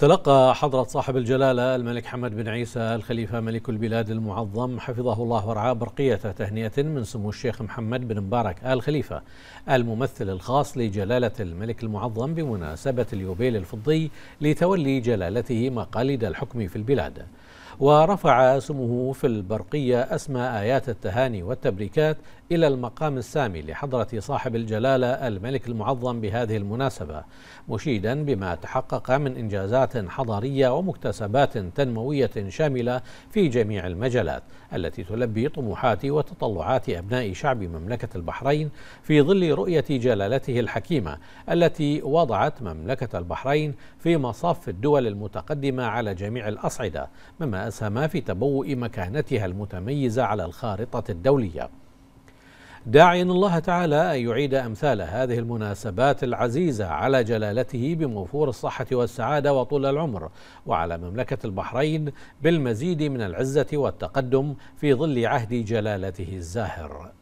تلقى حضرة صاحب الجلالة الملك حمد بن عيسى الخليفة ملك البلاد المعظم حفظه الله ورعاه برقية تهنئة من سمو الشيخ محمد بن مبارك آل خليفة الممثل الخاص لجلالة الملك المعظم بمناسبة اليوبيل الفضي لتولي جلالته مقاليد الحكم في البلاد ورفع سمه في البرقية أسمى آيات التهاني والتبريكات إلى المقام السامي لحضرة صاحب الجلالة الملك المعظم بهذه المناسبة مشيدا بما تحقق من إنجازات حضارية ومكتسبات تنموية شاملة في جميع المجالات التي تلبي طموحات وتطلعات أبناء شعب مملكة البحرين في ظل رؤية جلالته الحكيمة التي وضعت مملكة البحرين في مصاف الدول المتقدمة على جميع الأصعدة مما أسهم في تبوء مكانتها المتميزة على الخارطة الدولية داعيا الله تعالى أن يعيد أمثال هذه المناسبات العزيزة على جلالته بموفور الصحة والسعادة وطول العمر وعلى مملكة البحرين بالمزيد من العزة والتقدم في ظل عهد جلالته الزاهر